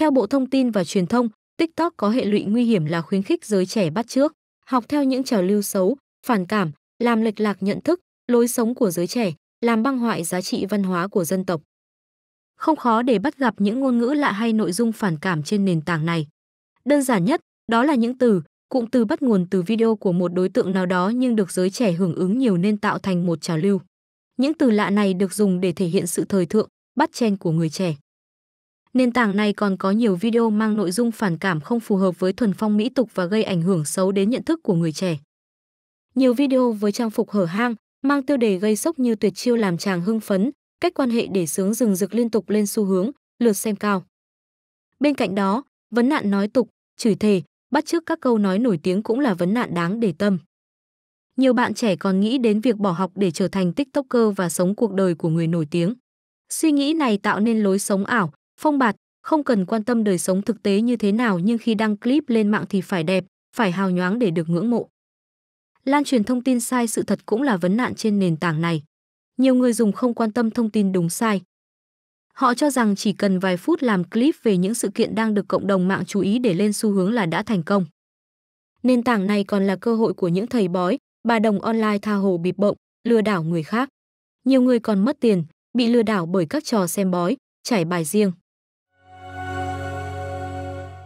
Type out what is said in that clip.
Theo Bộ Thông tin và Truyền thông, TikTok có hệ lụy nguy hiểm là khuyến khích giới trẻ bắt chước, học theo những trào lưu xấu, phản cảm, làm lệch lạc nhận thức, lối sống của giới trẻ, làm băng hoại giá trị văn hóa của dân tộc. Không khó để bắt gặp những ngôn ngữ lạ hay nội dung phản cảm trên nền tảng này. Đơn giản nhất, đó là những từ, cụm từ bắt nguồn từ video của một đối tượng nào đó nhưng được giới trẻ hưởng ứng nhiều nên tạo thành một trào lưu. Những từ lạ này được dùng để thể hiện sự thời thượng, bắt chen của người trẻ. Nền tảng này còn có nhiều video mang nội dung phản cảm không phù hợp với thuần phong mỹ tục và gây ảnh hưởng xấu đến nhận thức của người trẻ. Nhiều video với trang phục hở hang, mang tiêu đề gây sốc như tuyệt chiêu làm chàng hưng phấn, cách quan hệ để sướng rừng rực liên tục lên xu hướng, lượt xem cao. Bên cạnh đó, vấn nạn nói tục, chửi thề, bắt chước các câu nói nổi tiếng cũng là vấn nạn đáng để tâm. Nhiều bạn trẻ còn nghĩ đến việc bỏ học để trở thành TikToker và sống cuộc đời của người nổi tiếng. Suy nghĩ này tạo nên lối sống ảo, Phong bạt, không cần quan tâm đời sống thực tế như thế nào nhưng khi đăng clip lên mạng thì phải đẹp, phải hào nhoáng để được ngưỡng mộ. Lan truyền thông tin sai sự thật cũng là vấn nạn trên nền tảng này. Nhiều người dùng không quan tâm thông tin đúng sai. Họ cho rằng chỉ cần vài phút làm clip về những sự kiện đang được cộng đồng mạng chú ý để lên xu hướng là đã thành công. Nền tảng này còn là cơ hội của những thầy bói, bà đồng online tha hồ bịp bộng, lừa đảo người khác. Nhiều người còn mất tiền, bị lừa đảo bởi các trò xem bói, trải bài riêng.